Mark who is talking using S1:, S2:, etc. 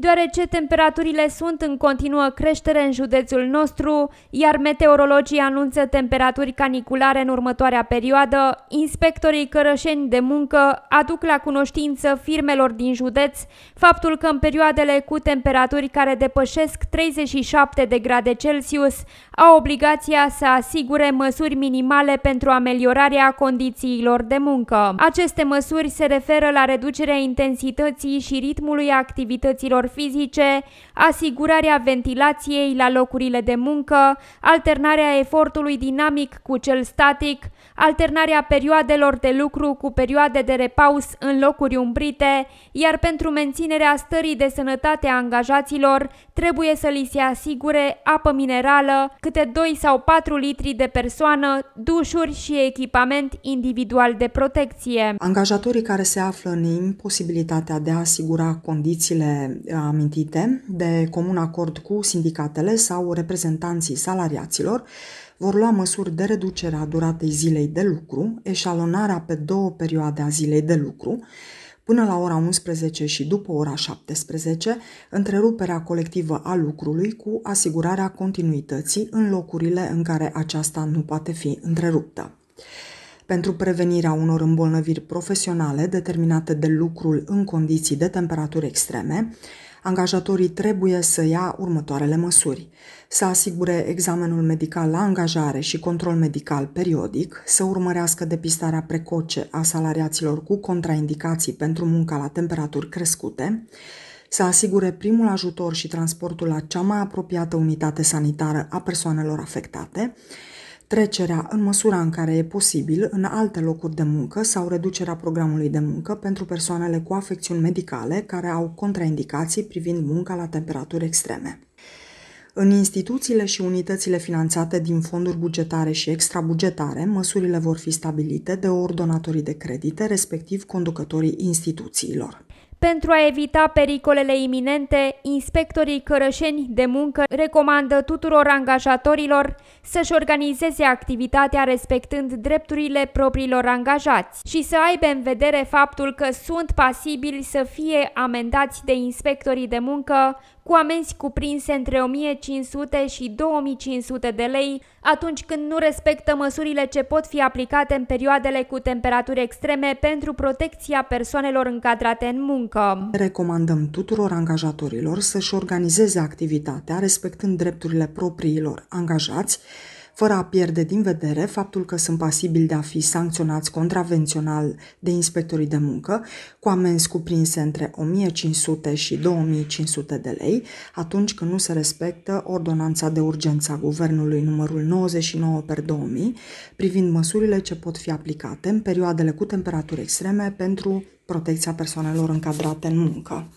S1: deoarece temperaturile sunt în continuă creștere în județul nostru, iar meteorologii anunță temperaturi caniculare în următoarea perioadă, inspectorii cărășeni de muncă aduc la cunoștință firmelor din județ faptul că în perioadele cu temperaturi care depășesc 37 de grade Celsius au obligația să asigure măsuri minimale pentru ameliorarea condițiilor de muncă. Aceste măsuri se referă la reducerea intensității și ritmului activităților fizice, asigurarea ventilației la locurile de muncă, alternarea efortului dinamic cu cel static, alternarea perioadelor de lucru cu perioade de repaus în locuri umbrite, iar pentru menținerea stării de sănătate a angajaților trebuie să li se asigure apă minerală, câte 2 sau 4 litri de persoană, dușuri și echipament individual de protecție.
S2: Angajatorii care se află în imposibilitatea de a asigura condițiile amintite, de comun acord cu sindicatele sau reprezentanții salariaților, vor lua măsuri de reducere a duratei zilei de lucru, eșalonarea pe două perioade a zilei de lucru, până la ora 11 și după ora 17, întreruperea colectivă a lucrului cu asigurarea continuității în locurile în care aceasta nu poate fi întreruptă pentru prevenirea unor îmbolnăviri profesionale determinate de lucrul în condiții de temperaturi extreme, angajatorii trebuie să ia următoarele măsuri. Să asigure examenul medical la angajare și control medical periodic, să urmărească depistarea precoce a salariaților cu contraindicații pentru munca la temperaturi crescute, să asigure primul ajutor și transportul la cea mai apropiată unitate sanitară a persoanelor afectate, trecerea în măsura în care e posibil în alte locuri de muncă sau reducerea programului de muncă pentru persoanele cu afecțiuni medicale care au contraindicații privind munca la temperaturi extreme. În instituțiile și unitățile finanțate din fonduri bugetare și extrabugetare, măsurile vor fi stabilite de ordonatorii de credite, respectiv conducătorii instituțiilor.
S1: Pentru a evita pericolele iminente, inspectorii cărășeni de muncă recomandă tuturor angajatorilor să-și organizeze activitatea respectând drepturile propriilor angajați și să aibă în vedere faptul că sunt pasibili să fie amendați de inspectorii de muncă cu amenzi cuprinse între 1500 și 2500 de lei atunci când nu respectă măsurile ce pot fi aplicate în perioadele cu temperaturi extreme pentru protecția persoanelor încadrate în muncă.
S2: Recomandăm tuturor angajatorilor să-și organizeze activitatea respectând drepturile propriilor angajați fără a pierde din vedere faptul că sunt pasibili de a fi sancționați contravențional de inspectorii de muncă, cu amenzi cuprinse între 1500 și 2500 de lei, atunci când nu se respectă ordonanța de urgență a Guvernului numărul 99 per 2000, privind măsurile ce pot fi aplicate în perioadele cu temperaturi extreme pentru protecția persoanelor încadrate în muncă.